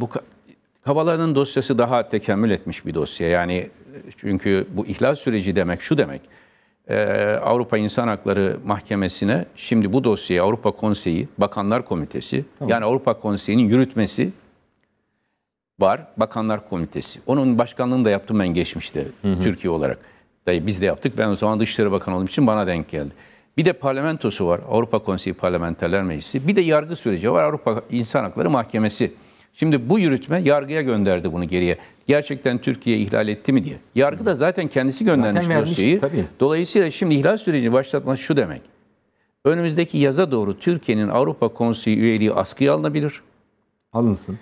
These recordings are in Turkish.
bu Kabala'nın dosyası daha tekemmül etmiş bir dosya. Yani e, çünkü bu ihlal süreci demek şu demek. Ee, Avrupa İnsan Hakları Mahkemesi'ne şimdi bu dosyayı Avrupa Konseyi, Bakanlar Komitesi tamam. yani Avrupa Konseyi'nin yürütmesi var. Bakanlar Komitesi. Onun başkanlığını da yaptım ben geçmişte hı hı. Türkiye olarak. Dayı biz de yaptık. Ben o zaman Dışişleri Bakanı olduğum için bana denk geldi. Bir de parlamentosu var. Avrupa Konseyi Parlamenterler Meclisi. Bir de yargı süreci var. Avrupa İnsan Hakları Mahkemesi. Şimdi bu yürütme yargıya gönderdi bunu geriye. Gerçekten Türkiye ihlal etti mi diye. Yargı da zaten kendisi göndermiş zaten vermiş, şeyi. Tabii. Dolayısıyla şimdi ihlal sürecini başlatması şu demek. Önümüzdeki yaza doğru Türkiye'nin Avrupa Konseyi üyeliği askıya alınabilir. Alınsın.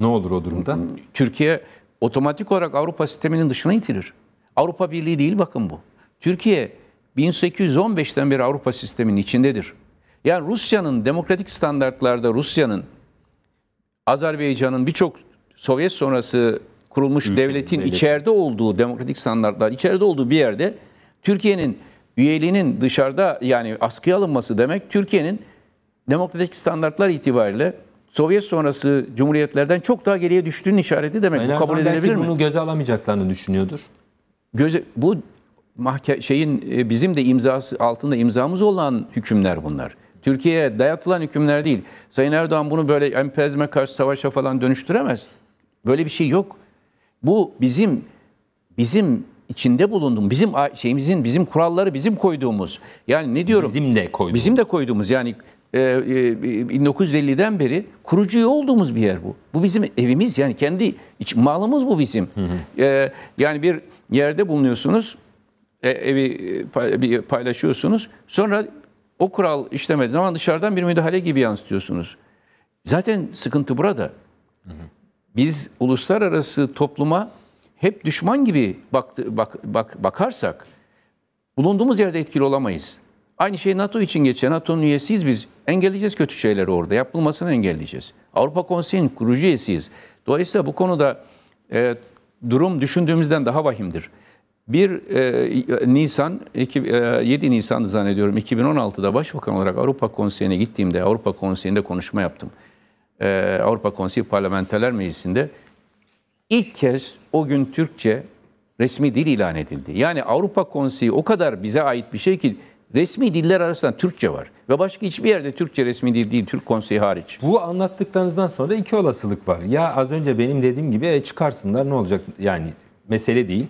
Ne olur o durumda? Türkiye otomatik olarak Avrupa sisteminin dışına itilir. Avrupa Birliği değil bakın bu. Türkiye 1815'ten beri Avrupa sisteminin içindedir. Yani Rusya'nın demokratik standartlarda Rusya'nın Azerbaycan'ın birçok Sovyet sonrası kurulmuş Ülke, devletin devlet. içeride olduğu, demokratik standartlar içeride olduğu bir yerde Türkiye'nin üyeliğinin dışarıda yani askıya alınması demek Türkiye'nin demokratik standartlar itibariyle Sovyet sonrası cumhuriyetlerden çok daha geriye düştüğünün işareti demek. Sayın bu kabul edilebilir belki mi? bunu göze alamayacaklarını düşünüyordur. Göze, bu mahke, şeyin e, bizim de imzası altında imzamız olan hükümler bunlar. Türkiye'ye dayatılan hükümler değil. Sayın Erdoğan bunu böyle emperyalizme karşı savaşa falan dönüştüremez. Böyle bir şey yok. Bu bizim bizim içinde bulunduğum, bizim şeyimizin, bizim kuralları bizim koyduğumuz. Yani ne diyorum? Bizim de koyduğumuz. Bizim de koyduğumuz. Yani e, e, 1950'den beri kurucu olduğumuz bir yer bu. Bu bizim evimiz yani kendi iç, malımız bu bizim. Hı hı. E, yani bir yerde bulunuyorsunuz, e, evi e, paylaşıyorsunuz. Sonra o kural işlemediği zaman dışarıdan bir müdahale gibi yansıtıyorsunuz. Zaten sıkıntı burada. Biz uluslararası topluma hep düşman gibi baktı, bak, bak, bakarsak bulunduğumuz yerde etkili olamayız. Aynı şey NATO için geçer. NATO'nun üyesiyiz biz. Engelleyeceğiz kötü şeyleri orada. Yapılmasını engelleyeceğiz. Avrupa Konseyi'nin kurucu üyesiyiz. Dolayısıyla bu konuda e, durum düşündüğümüzden daha vahimdir. 1 e, Nisan, iki, e, 7 Nisan zannediyorum 2016'da Başbakan olarak Avrupa Konseyi'ne gittiğimde Avrupa Konseyi'nde konuşma yaptım. E, Avrupa Konseyi Parlamenterler Meclisi'nde ilk kez o gün Türkçe resmi dil ilan edildi. Yani Avrupa Konseyi o kadar bize ait bir şey ki resmi diller arasında Türkçe var. Ve başka hiçbir yerde Türkçe resmi dil değil, Türk konseyi hariç. Bu anlattıklarınızdan sonra iki olasılık var. Ya az önce benim dediğim gibi e, çıkarsınlar ne olacak yani mesele değil.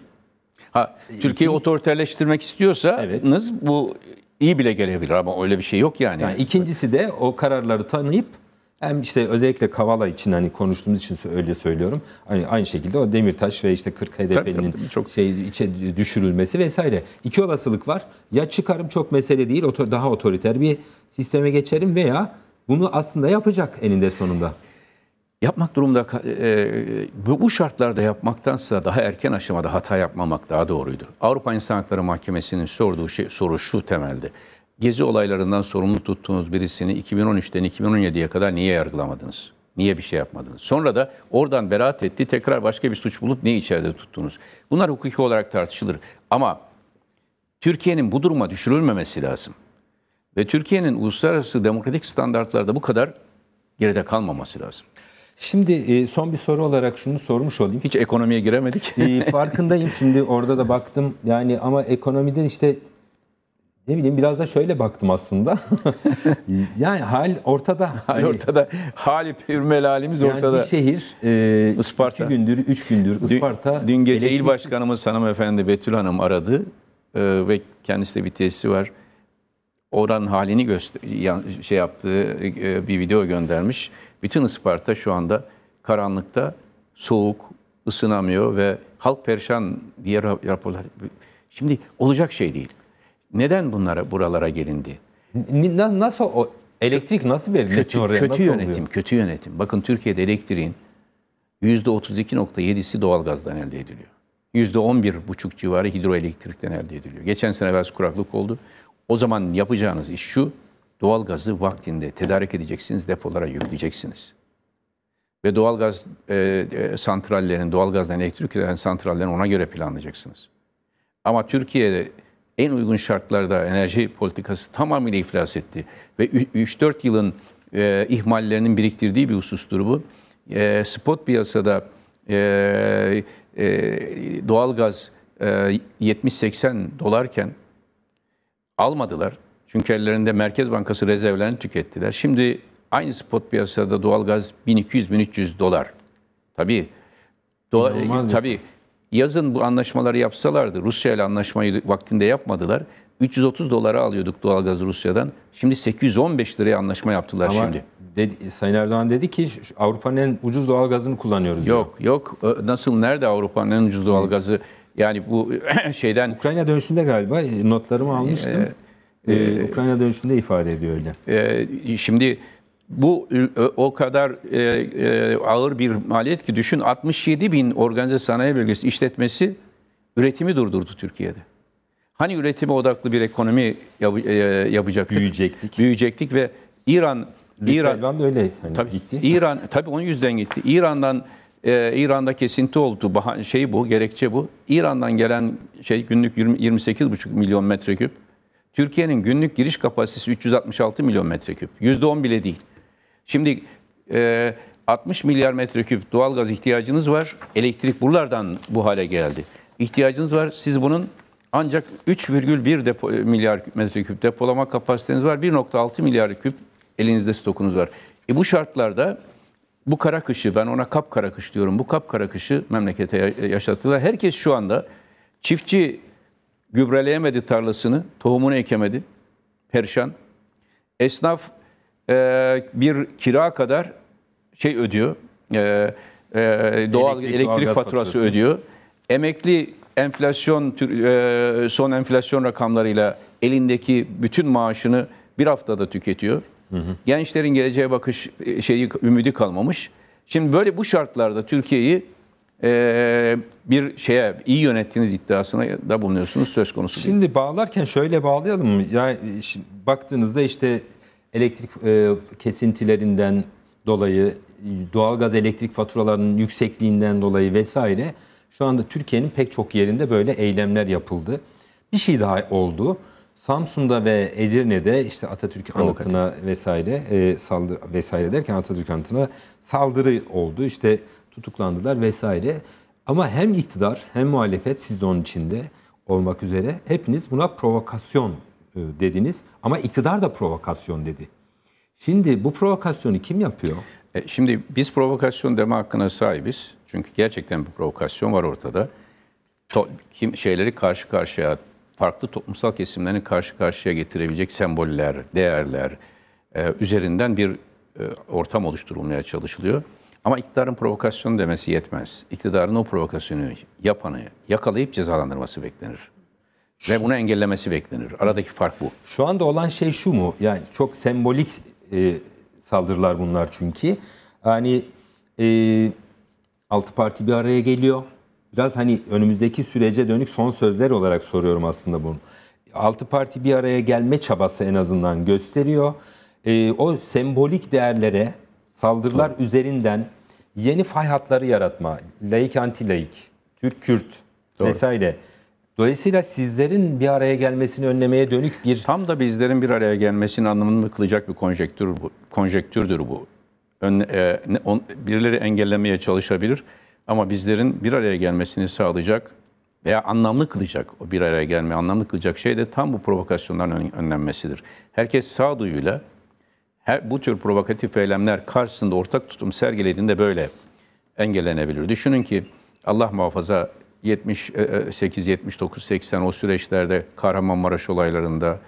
Ha, e, Türkiye'yi otoriterleştirmek istiyorsa, evet. bu iyi bile gelebilir ama öyle bir şey yok yani. yani ikincisi de o kararları tanıyıp hem işte özellikle Kavala için hani konuştuğumuz için öyle söylüyorum. Hani aynı şekilde o Demirtaş ve işte 40 HDP'nin çok şey içe düşürülmesi vesaire. İki olasılık var. Ya çıkarım çok mesele değil, daha otoriter bir sisteme geçerim veya bunu aslında yapacak eninde sonunda yapmak durumda e, e bu şartlarda yapmaktansa daha erken aşamada hata yapmamak daha doğruydu. Avrupa İnsan Hakları Mahkemesi'nin sorduğu şey, soru şu temelde. Gezi olaylarından sorumlu tuttuğunuz birisini 2013'ten 2017'ye kadar niye yargılamadınız? Niye bir şey yapmadınız? Sonra da oradan beraat etti. Tekrar başka bir suç bulup ne içeride tuttunuz? Bunlar hukuki olarak tartışılır. Ama Türkiye'nin bu duruma düşürülmemesi lazım. Ve Türkiye'nin uluslararası demokratik standartlarda bu kadar geride kalmaması lazım. Şimdi e, son bir soru olarak şunu sormuş olayım. Hiç ekonomiye giremedik. E, farkındayım şimdi orada da baktım. Yani ama ekonomide işte ne bileyim biraz da şöyle baktım aslında. yani hal ortada. Hal hani, ortada. Hali pürmel halimiz yani ortada. Bir şehir e, Isparta. iki gündür, üç gündür Isparta. Dün, dün gece elektrik... il başkanımız hanımefendi Betül Hanım aradı. E, ve kendisi de bir tesisi var Oran halini göster şey yaptığı e, e, bir video göndermiş. Bütün Isparta şu anda karanlıkta, soğuk, ısınamıyor ve halk perişan diye raporlar. Şimdi olacak şey değil. Neden bunlara buralara gelindi? Nasıl o elektrik nasıl verildi? Kötü, oraya, kötü nasıl yönetim, oluyor? kötü yönetim. Bakın Türkiye'de elektriğin %32.7'si doğalgazdan elde ediliyor. %11,5 civarı hidroelektrikten elde ediliyor. Geçen sene biraz kuraklık oldu. O zaman yapacağınız iş şu, doğal gazı vaktinde tedarik edeceksiniz, depolara yükleyeceksiniz. Ve doğal gaz e, e, santrallerin, doğal gazdan elektrik üreten santrallerin ona göre planlayacaksınız. Ama Türkiye'de en uygun şartlarda enerji politikası tamamıyla iflas etti. Ve 3-4 yılın e, ihmallerinin biriktirdiği bir husustur bu. E, spot piyasada e, e, doğalgaz e, 70-80 dolarken almadılar. Çünkü ellerinde Merkez Bankası rezervlerini tükettiler. Şimdi aynı spot piyasada doğalgaz 1200-1300 dolar. Tabii, dola, e, tabii yazın bu anlaşmaları yapsalardı, Rusya ile anlaşmayı vaktinde yapmadılar. 330 dolara alıyorduk doğalgaz Rusya'dan. Şimdi 815 liraya anlaşma yaptılar Ama şimdi. Dedi, Sayın Erdoğan dedi ki Avrupa'nın en ucuz doğalgazını kullanıyoruz. Yok diyor. yok nasıl nerede Avrupa'nın en ucuz doğalgazı? Evet yani bu şeyden... Ukrayna dönüşünde galiba e, notlarımı almıştım. Ee, e, e, Ukrayna dönüşünde ifade ediyor öyle. E, şimdi bu e, o kadar e, e, ağır bir maliyet ki düşün 67 bin organize sanayi bölgesi işletmesi üretimi durdurdu Türkiye'de. Hani üretime odaklı bir ekonomi yap, e, yapacaktık. Büyüyecektik. Büyüyecektik ve İran... Lütfen İran öyle hani tabii, gitti. İran tabii onun yüzden gitti. İran'dan ee, İran'da kesinti oldu. şey bu, gerekçe bu. İran'dan gelen şey günlük 28,5 milyon metreküp. Türkiye'nin günlük giriş kapasitesi 366 milyon metreküp. %10 bile değil. Şimdi e, 60 milyar metreküp doğal gaz ihtiyacınız var. Elektrik buralardan bu hale geldi. İhtiyacınız var. Siz bunun ancak 3,1 depo, milyar metreküp depolama kapasiteniz var. 1,6 milyar küp elinizde stokunuz var. E bu şartlarda bu kara kışı, ben ona kap kara kış diyorum, bu kap kara kışı memlekete e, yaşattılar. Herkes şu anda çiftçi gübreleyemedi tarlasını, tohumunu ekemedi, perişan. Esnaf e, bir kira kadar şey ödüyor, e, e, doğal elektrik, elektrik faturası faturası ödüyor. Emekli enflasyon e, son enflasyon rakamlarıyla elindeki bütün maaşını bir haftada tüketiyor. Hı hı. Gençlerin geleceğe bakış e, şeyi ümidi kalmamış. Şimdi böyle bu şartlarda Türkiye'yi e, bir şeye iyi yönettiğiniz iddiasına da bulunuyorsunuz söz konusu. Şimdi değil. bağlarken şöyle bağlayalım mı? Yani e, şimdi baktığınızda işte elektrik e, kesintilerinden dolayı, doğalgaz elektrik faturalarının yüksekliğinden dolayı vesaire şu anda Türkiye'nin pek çok yerinde böyle eylemler yapıldı. Bir şey daha oldu. Samsun'da ve Edirne'de işte Atatürk anıtına vesaire e, saldır vesaire derken Atatürk anıtına saldırı oldu. İşte tutuklandılar vesaire. Ama hem iktidar hem muhalefet siz de onun içinde olmak üzere hepiniz buna provokasyon e, dediniz ama iktidar da provokasyon dedi. Şimdi bu provokasyonu kim yapıyor? E, şimdi biz provokasyon deme hakkına sahibiz. Çünkü gerçekten bir provokasyon var ortada. To, kim şeyleri karşı karşıya farklı toplumsal kesimlerini karşı karşıya getirebilecek semboller, değerler e, üzerinden bir e, ortam oluşturulmaya çalışılıyor. Ama iktidarın provokasyonu demesi yetmez. İktidarın o provokasyonu yapanı yakalayıp cezalandırması beklenir. Ve bunu engellemesi beklenir. Aradaki fark bu. Şu anda olan şey şu mu? Yani çok sembolik e, saldırılar bunlar çünkü. Yani e, altı parti bir araya geliyor biraz hani önümüzdeki sürece dönük son sözler olarak soruyorum aslında bunu. Altı parti bir araya gelme çabası en azından gösteriyor. E, o sembolik değerlere saldırılar Tabii. üzerinden yeni fay hatları yaratma, laik anti laik, Türk Kürt Doğru. vesaire. Dolayısıyla sizlerin bir araya gelmesini önlemeye dönük bir tam da bizlerin bir araya gelmesinin anlamını kılacak bir konjektür bu. Konjektürdür bu. Ön, e, on, birileri engellemeye çalışabilir. Ama bizlerin bir araya gelmesini sağlayacak veya anlamlı kılacak, o bir araya gelme anlamlı kılacak şey de tam bu provokasyonların önlenmesidir. Herkes sağduyuyla her, bu tür provokatif eylemler karşısında ortak tutum sergilediğinde böyle engellenebilir. Düşünün ki Allah muhafaza 78, 79, 80 o süreçlerde Kahramanmaraş olaylarında,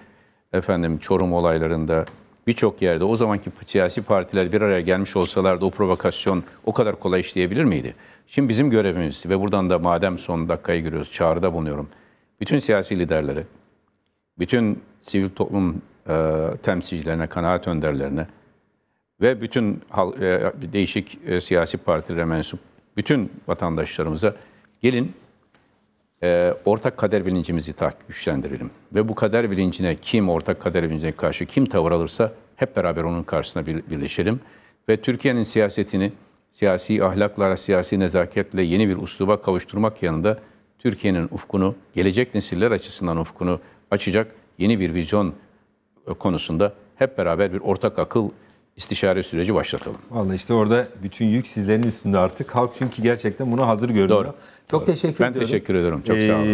efendim Çorum olaylarında, birçok yerde o zamanki siyasi partiler bir araya gelmiş olsalardı o provokasyon o kadar kolay işleyebilir miydi? Şimdi bizim görevimiz ve buradan da madem son dakikaya giriyoruz çağrıda bulunuyorum. Bütün siyasi liderleri, bütün sivil toplum e, temsilcilerine, kanaat önderlerine ve bütün hal, e, değişik e, siyasi partilere mensup bütün vatandaşlarımıza gelin ee, ortak kader bilincimizi güçlendirelim. Ve bu kader bilincine kim, ortak kader bilincine karşı kim tavır alırsa hep beraber onun karşısına birleşelim. Ve Türkiye'nin siyasetini siyasi ahlakla, siyasi nezaketle yeni bir usluba kavuşturmak yanında Türkiye'nin ufkunu, gelecek nesiller açısından ufkunu açacak yeni bir vizyon e, konusunda hep beraber bir ortak akıl istişare süreci başlatalım. Vallahi işte orada bütün yük sizlerin üstünde artık. Halk çünkü gerçekten buna hazır görünüyor. Doğru. Çok teşekkür ben ediyorum. Ben teşekkür ederim. Çok ee, sağ olun.